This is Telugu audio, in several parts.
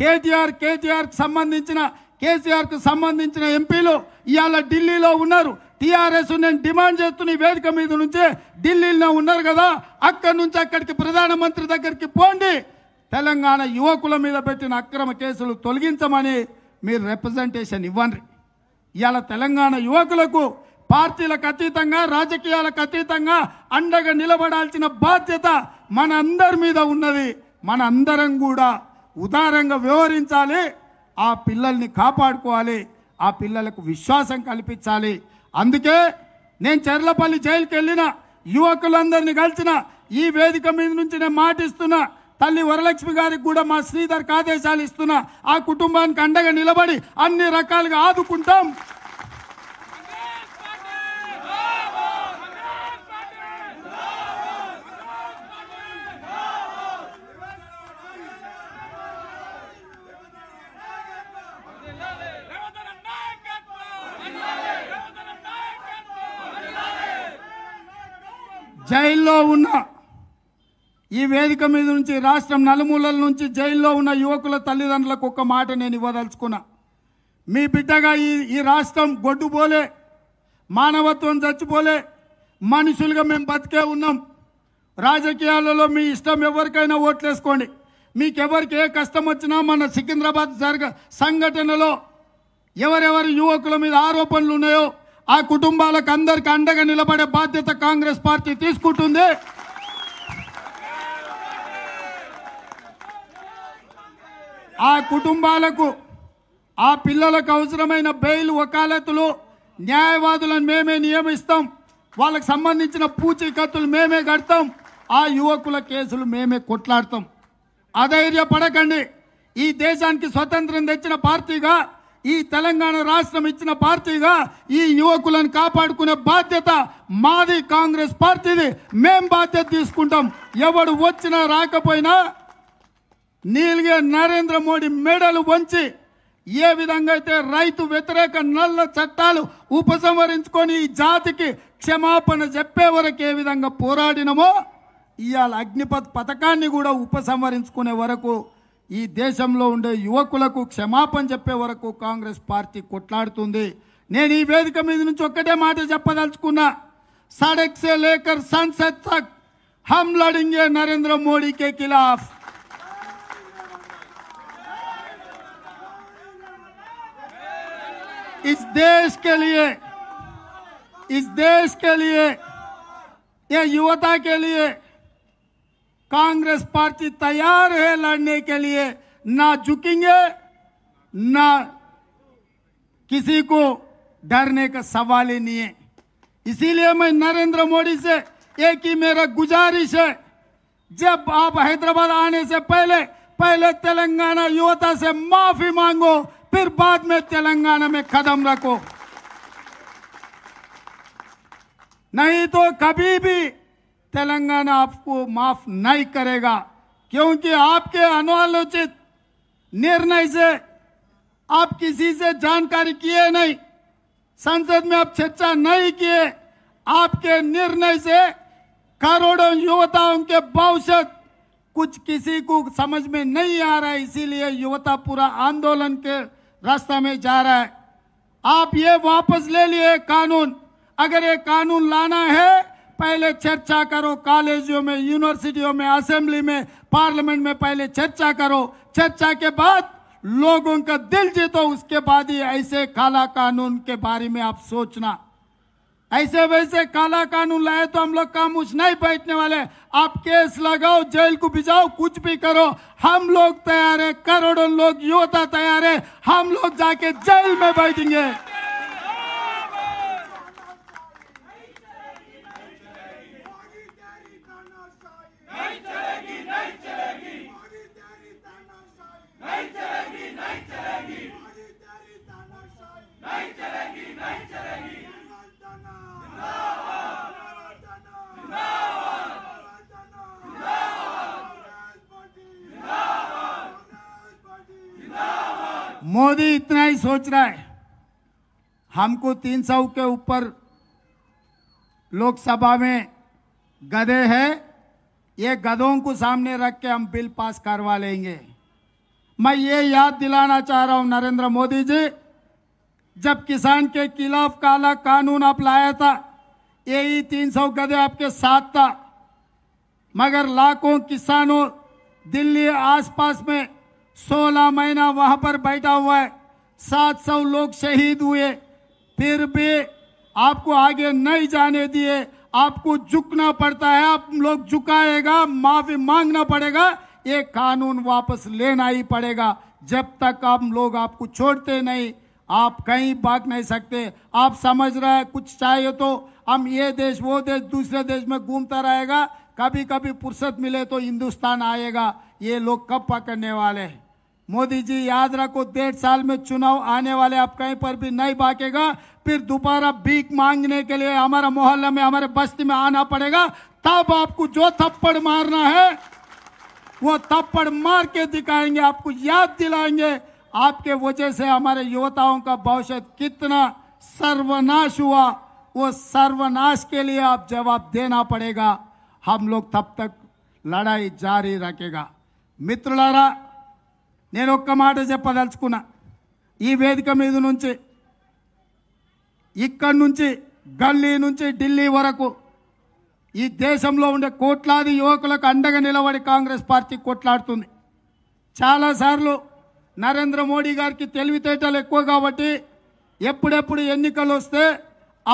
కేటీఆర్ కేటీఆర్కి సంబంధించిన కేసీఆర్కు సంబంధించిన ఎంపీలు ఇవాళ ఢిల్లీలో ఉన్నారు టీఆర్ఎస్ నేను డిమాండ్ చేస్తున్న వేదిక మీద నుంచే ఢిల్లీలో ఉన్నారు కదా అక్కడి నుంచి అక్కడికి ప్రధానమంత్రి దగ్గరికి పోండి తెలంగాణ యువకుల మీద పెట్టిన అక్రమ కేసులు తొలగించమని మీరు రిప్రజెంటేషన్ ఇవ్వండి ఇవాళ తెలంగాణ యువకులకు పార్టీలకు అతీతంగా రాజకీయాలకు అతీతంగా అండగా నిలబడాల్సిన బాధ్యత మన అందరి మీద ఉన్నది మన అందరం కూడా ఉదారంగా వ్యవహరించాలి ఆ పిల్లల్ని కాపాడుకోవాలి ఆ పిల్లలకు విశ్వాసం కల్పించాలి అందుకే నేను చెర్లపల్లి జైలుకి వెళ్ళిన యువకులందరినీ కలిసిన ఈ వేదిక మీద నుంచి నేను మాటిస్తున్నా తల్లి వరలక్ష్మి గారికి కూడా మా శ్రీధర్ ఆదేశాలు ఇస్తున్నా ఆ కుటుంబానికి అండగా నిలబడి అన్ని రకాలుగా ఆదుకుంటాం జైల్లో ఉన్న ఈ వేదిక మీద నుంచి రాష్ట్రం నలుమూలల నుంచి జైల్లో ఉన్న యువకుల తల్లిదండ్రులకు ఒక మాట నేను ఇవ్వదలుచుకున్నా మీ బిడ్డగా ఈ ఈ రాష్ట్రం గొడ్డుపోలే మానవత్వం చచ్చిపోలే మనుషులుగా మేము బతికే ఉన్నాం రాజకీయాలలో మీ ఇష్టం ఎవరికైనా ఓట్లేసుకోండి మీకెవరికి ఏ కష్టం వచ్చినా మన సికింద్రాబాద్ జరగ సంఘటనలో ఎవరెవరి యువకుల మీద ఆరోపణలు ఉన్నాయో ఆ కుటుంబాలకు అందరికి అండగా నిలబడే బాధ్యత కాంగ్రెస్ పార్టీ తీసుకుంటుంది ఆ కుటుంబాలకు ఆ పిల్లలకు అవసరమైన బెయిల్ వకాలతులు న్యాయవాదులను మేమే నియమిస్తాం వాళ్ళకు సంబంధించిన పూచీకత్తులు మేమే కడతాం ఆ యువకుల కేసులు మేమే కొట్లాడతాం అధైర్యపడకండి పడకండి ఈ దేశానికి స్వతంత్రం తెచ్చిన పార్టీగా ఈ తెలంగాణ రాష్ట్రం ఇచ్చిన పార్టీగా ఈ యువకులను కాపాడుకునే బాధ్యత మాది కాంగ్రెస్ పార్టీది మేం బాధ్యత తీసుకుంటాం ఎవడు వచ్చినా రాకపోయినా నీలిగే నరేంద్ర మోడీ మెడలు వంచి ఏ విధంగా అయితే రైతు వ్యతిరేక నల్ల చట్టాలు ఉపసంహరించుకొని ఈ జాతికి క్షమాపణ చెప్పే వరకు ఏ విధంగా పోరాడినమో ఇవాళ అగ్నిపథ్ పథకాన్ని కూడా ఉపసంహరించుకునే వరకు ఈ దేశంలో ఉండే యువకులకు క్షమాపణ చెప్పే వరకు కాంగ్రెస్ పార్టీ కొట్లాడుతుంది నేను ఈ వేదిక మీద నుంచి ఒక్కటే మాట చెప్పదలుచుకున్నా సడక్ సే లేకర్ సన్సెట్ తక్ హమ్ లడింగే నరేంద్ర మోడీకే ఖిలాఫ్ ఇస్ దేశ్ के लिए इस देश కే लिए यह कांग्रेस पार्टी तैयार है लड़ने के लिए ना झुकेंगे ना किसी को डरने का सवाल ही नहीं है इसीलिए मैं नरेंद्र मोदी से एक ही मेरा गुजारिश है जब आप हैदराबाद आने से पहले पहले तेलंगाना युवता से माफी मांगो फिर बाद में तेलंगाना में कदम रखो नहीं तो कभी भी तेलंगाना आपको माफ नहीं करेगा क्योंकि आपके अनालोचित निर्णय से आप किसी से जानकारी किए नहीं संसद में आप चर्चा नहीं किए आपके निर्णय से करोड़ों युवताओं के भविष्य कुछ किसी को समझ में नहीं आ रहा है इसीलिए युवता पूरा आंदोलन के रास्ते में जा रहा है आप ये वापस ले लिए कानून अगर ये कानून लाना है पहले चर्चा करो कॉलेजों में यूनिवर्सिटियों में असेंबली में पार्लियामेंट में पहले चर्चा करो चर्चा के बाद लोगों का दिल जीतो उसके बाद ही ऐसे काला कानून के बारे में आप सोचना ऐसे वैसे काला कानून लाए तो हम लोग काम उछ नहीं बैठने वाले आप केस लगाओ जेल को भिजाओ कुछ भी करो हम लोग तैयार है करोड़ों लोग योद्धा तैयार है हम लोग जाके जेल में बैठेंगे मोदी इतना ही सोच रहा है हमको तीन सौ के ऊपर लोकसभा में गधे हैं ये गधों को सामने रख के हम बिल पास करवा लेंगे मैं ये याद दिलाना चाह रहा हूं नरेंद्र मोदी जी जब किसान के खिलाफ काला कानून आप लाया था यही तीन सौ गधे आपके साथ था मगर लाखों किसानों दिल्ली आसपास में सोलह महीना वहां पर बैठा हुआ है सात सौ लोग शहीद हुए फिर भी आपको आगे नहीं जाने दिए आपको झुकना पड़ता है आप लोग झुकाएगा माफी मांगना पड़ेगा ये कानून वापस लेना ही पड़ेगा जब तक हम लोग आपको छोड़ते नहीं आप कहीं भाग नहीं सकते आप समझ रहे हैं कुछ चाहिए तो हम ये देश वो देश दूसरे देश में घूमता रहेगा कभी कभी फुर्सत मिले तो हिंदुस्तान आएगा ये लोग कब पकड़ने वाले हैं मोदी जी याद रखो डेढ़ साल में चुनाव आने वाले आप कहीं पर भी नहीं बाकेगा फिर दोबारा भीख मांगने के लिए हमारा मोहल्ला में हमारे बस्ती में आना पड़ेगा तब आपको जो थप्पड़ मारना है वो थप्पड़ मार के दिखाएंगे आपको याद दिलाएंगे आपके वजह से हमारे युवताओं का भविष्य कितना सर्वनाश हुआ वो सर्वनाश के लिए आप जवाब देना पड़ेगा హమ్ లోగ్ తబ్ తక్ లడాయి జారీ రకేగా మిత్రులారా నేను ఒక్క మాట చెప్పదలుచుకున్నా ఈ వేదిక మీద నుంచి ఇక్కడి నుంచి గల్లీ నుంచి ఢిల్లీ వరకు ఈ దేశంలో ఉండే కోట్లాది యువకులకు అండగా నిలబడి కాంగ్రెస్ పార్టీ కొట్లాడుతుంది చాలాసార్లు నరేంద్ర మోడీ గారికి తెలివితేటలు ఎక్కువ కాబట్టి ఎప్పుడెప్పుడు ఎన్నికలు వస్తే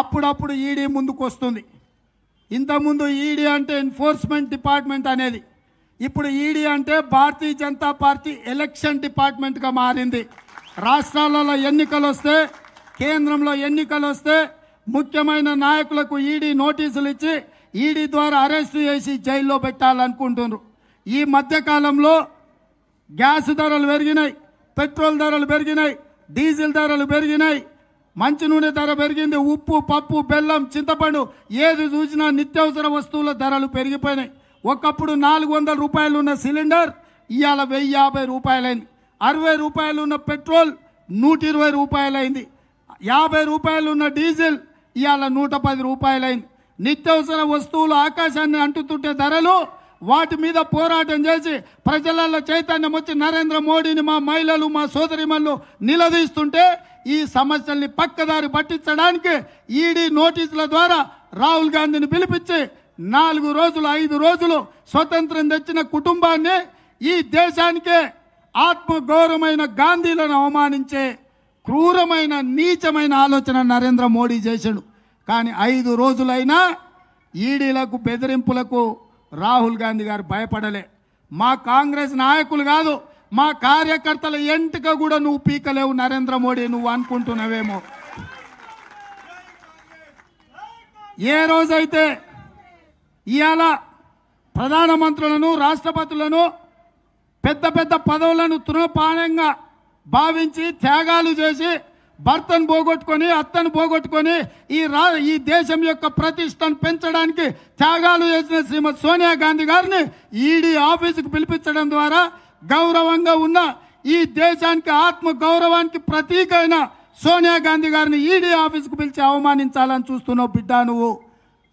అప్పుడప్పుడు ఈడీ ముందుకు వస్తుంది ఇంతకుముందు ఈడీ అంటే ఎన్ఫోర్స్మెంట్ డిపార్ట్మెంట్ అనేది ఇప్పుడు ఈడీ అంటే భారతీయ జనతా పార్టీ ఎలక్షన్ డిపార్ట్మెంట్గా మారింది రాష్ట్రాలలో ఎన్నికలు వస్తే కేంద్రంలో ఎన్నికలు వస్తే ముఖ్యమైన నాయకులకు ఈడీ నోటీసులు ఇచ్చి ఈడీ ద్వారా అరెస్టు చేసి జైల్లో పెట్టాలనుకుంటున్నారు ఈ మధ్యకాలంలో గ్యాస్ ధరలు పెరిగినాయి పెట్రోల్ ధరలు పెరిగినాయి డీజిల్ ధరలు పెరిగినాయి మంచి నూనె ధర పెరిగింది ఉప్పు పప్పు బెల్లం చింతపండు ఏది చూసినా నిత్యావసర వస్తువుల ధరలు పెరిగిపోయినాయి ఒకప్పుడు నాలుగు వందల రూపాయలు ఉన్న సిలిండర్ ఇవాళ వెయ్యి యాభై రూపాయలైంది అరవై రూపాయలు ఉన్న పెట్రోల్ నూట ఇరవై రూపాయలైంది యాభై రూపాయలు ఉన్న డీజిల్ ఇవాళ నూట పది రూపాయలైంది నిత్యావసర వస్తువులు ఆకాశాన్ని అంటుతుంటే ధరలు వాటి మీద పోరాటం చేసి ప్రజలలో చైతన్యం వచ్చి నరేంద్ర మోడీని మా మహిళలు మా సోదరిమల్లు నిలదీస్తుంటే ఈ సమస్యల్ని పక్కదారి పట్టించడానికి ఈడీ నోటీసుల ద్వారా రాహుల్ గాంధీని పిలిపించి నాలుగు రోజులు ఐదు రోజులు స్వతంత్రం తెచ్చిన కుటుంబాన్ని ఈ దేశానికే ఆత్మగౌరవమైన గాంధీలను అవమానించే క్రూరమైన నీచమైన ఆలోచన నరేంద్ర మోడీ చేశాడు కానీ ఐదు రోజులైనా ఈడీలకు బెదిరింపులకు రాహుల్ గాంధీ గారు భయపడలే మా కాంగ్రెస్ నాయకులు కాదు మా కార్యకర్తల ఎంటిక కూడా నువ్వు పీకలేవు నరేంద్ర మోడీ నువ్వు అనుకుంటున్నావేమో ఏ రోజైతే ఇవాళ ప్రధానమంత్రులను రాష్ట్రపతులను పెద్ద పెద్ద పదవులను తృణపానంగా భావించి త్యాగాలు చేసి భర్తను పోగొట్టుకొని అత్తను పోగొట్టుకొని ఈ రా ఈ దేశం యొక్క ప్రతిష్టను పెంచడానికి త్యాగాలు చేసిన శ్రీమతి సోనియా గాంధీ గారిని ఈడీ ఆఫీసుకు పిలిపించడం ద్వారా గౌరవంగా ఉన్న ఈ దేశానికి ఆత్మ గౌరవానికి ప్రతీక అయిన సోనియా గాంధీ గారిని ఈడీ ఆఫీస్కు పిలిచి అవమానించాలని చూస్తున్నావు బిడ్డ నువ్వు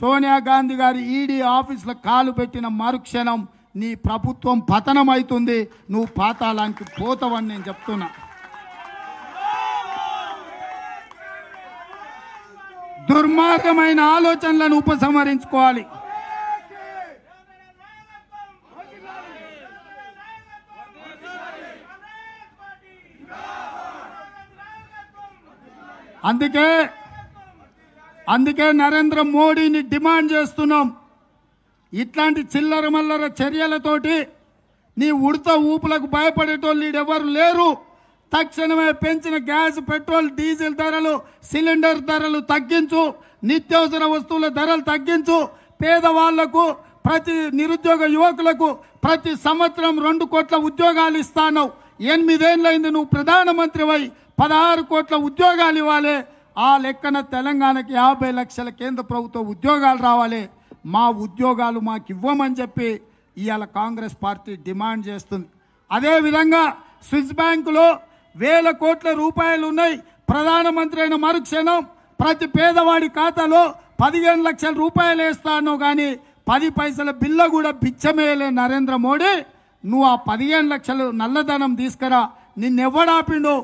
సోనియా గాంధీ గారి ఈడీ ఆఫీస్లో కాలు పెట్టిన మరుక్షణం నీ ప్రభుత్వం పతనం అవుతుంది నువ్వు పాతాలానికి పోతావని నేను చెప్తున్నా దుర్మార్గమైన ఆలోచనలను ఉపసంహరించుకోవాలి అందుకే అందుకే నరేంద్ర మోడీని డిమాండ్ చేస్తున్నాం ఇట్లాంటి చిల్లర మల్లర చర్యలతోటి నీ ఉడత ఊపులకు భయపడేటోళ్ళు ఎవరు లేరు తక్షణమే పెంచిన గ్యాస్ పెట్రోల్ డీజిల్ ధరలు సిలిండర్ ధరలు తగ్గించు నిత్యావసర వస్తువుల ధరలు తగ్గించు పేదవాళ్లకు ప్రతి నిరుద్యోగ యువకులకు ప్రతి సంవత్సరం రెండు కోట్ల ఉద్యోగాలు ఇస్తాను ఎనిమిదేళ్ళైంది నువ్వు ప్రధానమంత్రి వై పదహారు కోట్ల ఉద్యోగాలు ఇవ్వాలి ఆ లెక్కన తెలంగాణకి యాభై లక్షల కేంద్ర ప్రభుత్వ ఉద్యోగాలు రావాలి మా ఉద్యోగాలు మాకు ఇవ్వమని చెప్పి ఇవాళ కాంగ్రెస్ పార్టీ డిమాండ్ చేస్తుంది అదేవిధంగా స్విస్ బ్యాంకులో వేల కోట్ల రూపాయలు ఉన్నాయి ప్రధానమంత్రి అయిన మరుక్షణం ప్రతి పేదవాడి ఖాతాలో పదిహేను లక్షల రూపాయలు వేస్తాను కానీ పది పైసల బిల్ల కూడా బిచ్చమేయలే నరేంద్ర మోడీ నువ్వు ఆ పదిహేను లక్షలు నల్లధనం తీసుకురా నిన్నెవ్వడాపిండు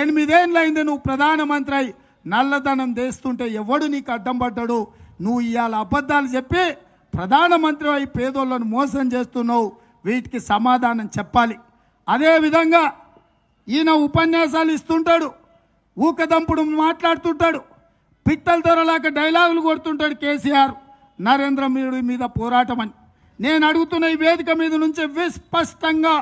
ఎనిమిదేళ్ళైంది నువ్వు ప్రధానమంత్రి అయి నల్లధనం తెస్తుంటే ఎవడు నీకు అడ్డం పడ్డాడు నువ్వు ఇవాళ అబద్ధాలు చెప్పి ప్రధానమంత్రి అయి పేదోళ్ళను మోసం చేస్తున్నావు వీటికి సమాధానం చెప్పాలి అదేవిధంగా ఈయన ఉపన్యాసాలు ఇస్తుంటాడు ఊకదంపుడు మాట్లాడుతుంటాడు పిట్టల ధరలాక డైలాగులు కొడుతుంటాడు కేసీఆర్ నరేంద్ర మోడీ మీద పోరాటం అని నేను అడుగుతున్న ఈ వేదిక మీద నుంచి విస్పష్టంగా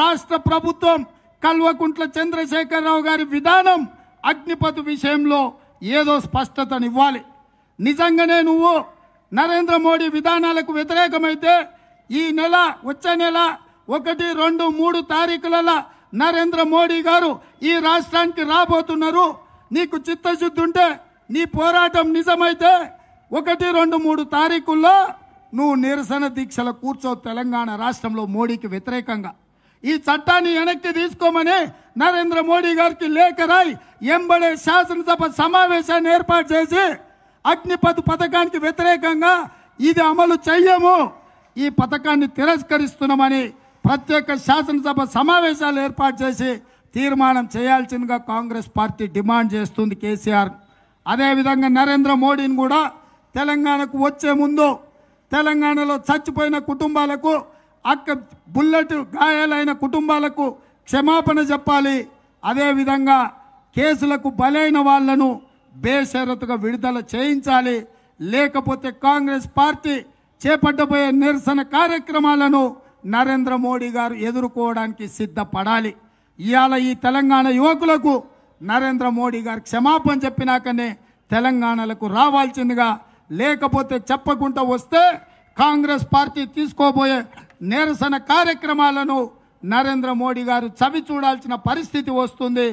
రాష్ట్ర ప్రభుత్వం కల్వకుంట్ల చంద్రశేఖరరావు గారి విధానం అగ్నిపథ విషయంలో ఏదో స్పష్టతనివ్వాలి నిజంగానే నువ్వు నరేంద్ర మోడీ విధానాలకు వ్యతిరేకమైతే ఈ నెల వచ్చే నెల ఒకటి రెండు మూడు తారీఖులలో నరేంద్ర మోడీ గారు ఈ రాష్ట్రానికి రాబోతున్నారు నీకు చిత్తశుద్ధి ఉంటే నీ పోరాటం నిజమైతే ఒకటి రెండు మూడు తారీఖుల్లో నువ్వు నిరసన దీక్షలు కూర్చో తెలంగాణ రాష్ట్రంలో మోడీకి వ్యతిరేకంగా ఈ చట్టాన్ని వెనక్కి తీసుకోమని నరేంద్ర మోడీ గారికి లేఖ రాయి ఎంబడే శాసనసభ సమావేశాన్ని ఏర్పాటు చేసి అగ్నిపథ్ పథకానికి వ్యతిరేకంగా ఇది అమలు చెయ్యము ఈ పథకాన్ని తిరస్కరిస్తున్నామని ప్రత్యేక శాసనసభ సమావేశాలు ఏర్పాటు చేసి తీర్మానం చేయాల్సిందిగా కాంగ్రెస్ పార్టీ డిమాండ్ చేస్తుంది కేసీఆర్ అదేవిధంగా నరేంద్ర మోడీని కూడా తెలంగాణకు వచ్చే ముందు తెలంగాణలో చచ్చిపోయిన కుటుంబాలకు అక్క బుల్లెట్ గాయాలైన కుటుంబాలకు క్షమాపణ చెప్పాలి అదేవిధంగా కేసులకు బలైన వాళ్లను బేషరతుగా విడుదల చేయించాలి లేకపోతే కాంగ్రెస్ పార్టీ చేపట్టబోయే నిరసన కార్యక్రమాలను నరేంద్ర మోడీ గారు ఎదుర్కోవడానికి సిద్ధపడాలి ఇవాళ ఈ తెలంగాణ యువకులకు నరేంద్ర మోడీ గారు క్షమాపణ చెప్పినాకనే తెలంగాణలకు రావాల్సిందిగా లేకపోతే చెప్పకుండా వస్తే కాంగ్రెస్ పార్టీ తీసుకోబోయే నిరసన కార్యక్రమాలను నరేంద్ర మోడీ గారు చవి చూడాల్సిన పరిస్థితి వస్తుంది